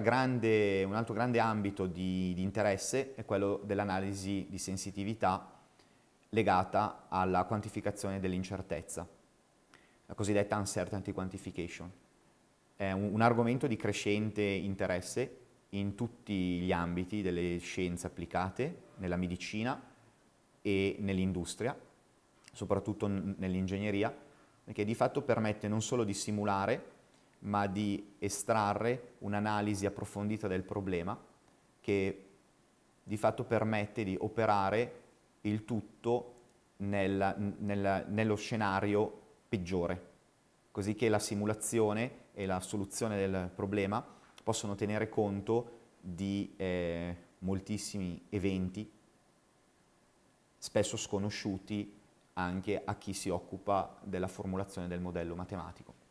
grande, un altro grande ambito di, di interesse è quello dell'analisi di sensitività legata alla quantificazione dell'incertezza, la cosiddetta uncertainty quantification. È un, un argomento di crescente interesse in tutti gli ambiti delle scienze applicate, nella medicina e nell'industria, soprattutto nell'ingegneria, perché di fatto permette non solo di simulare ma di estrarre un'analisi approfondita del problema che di fatto permette di operare il tutto nella, nella, nello scenario peggiore, così che la simulazione e la soluzione del problema possono tenere conto di eh, moltissimi eventi, spesso sconosciuti anche a chi si occupa della formulazione del modello matematico.